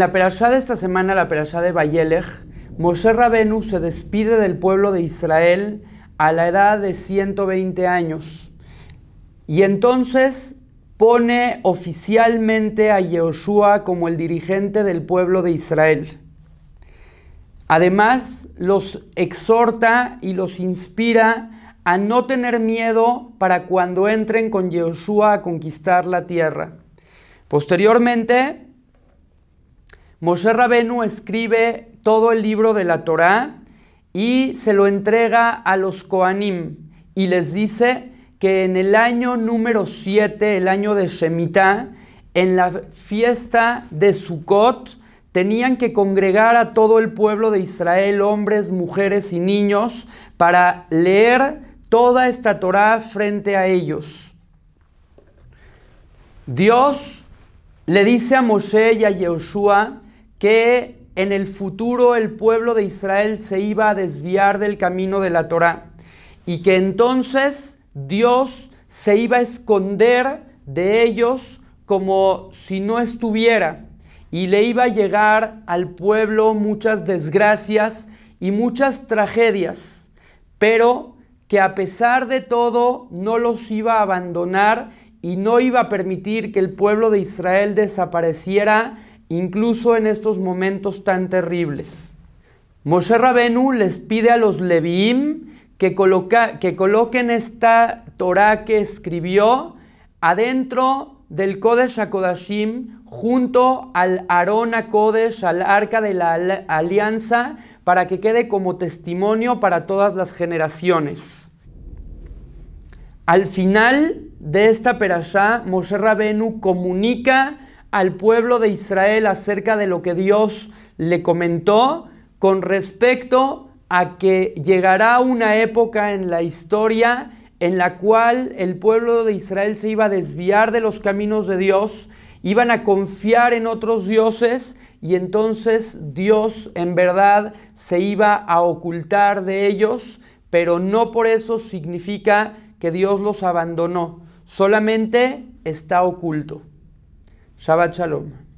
la perashá de esta semana, la perashá de Bayelech, Moshe Rabenu se despide del pueblo de Israel a la edad de 120 años. Y entonces pone oficialmente a Yehoshua como el dirigente del pueblo de Israel. Además, los exhorta y los inspira a no tener miedo para cuando entren con Yehoshua a conquistar la tierra. Posteriormente, Moshe Rabenu escribe todo el libro de la Torá y se lo entrega a los Koanim y les dice que en el año número 7, el año de Shemitah, en la fiesta de Sukkot, tenían que congregar a todo el pueblo de Israel, hombres, mujeres y niños, para leer toda esta Torá frente a ellos. Dios le dice a Moshe y a Yeshua que en el futuro el pueblo de Israel se iba a desviar del camino de la Torá y que entonces Dios se iba a esconder de ellos como si no estuviera y le iba a llegar al pueblo muchas desgracias y muchas tragedias, pero que a pesar de todo no los iba a abandonar y no iba a permitir que el pueblo de Israel desapareciera incluso en estos momentos tan terribles. Moshe Rabenu les pide a los Leviim que, coloquen esta Torah que escribió adentro del Kodesh HaKodashim junto al Arona Kodesh, al Arca de la Alianza, para que quede como testimonio para todas las generaciones. Al final de esta perashá, Moshe Rabenu comunica al pueblo de Israel acerca de lo que Dios le comentó con respecto a que llegará una época en la historia en la cual el pueblo de Israel se iba a desviar de los caminos de Dios, iban a confiar en otros dioses y entonces Dios en verdad se iba a ocultar de ellos, pero no por eso significa que Dios los abandonó, solamente está oculto. Shabbat Shalom.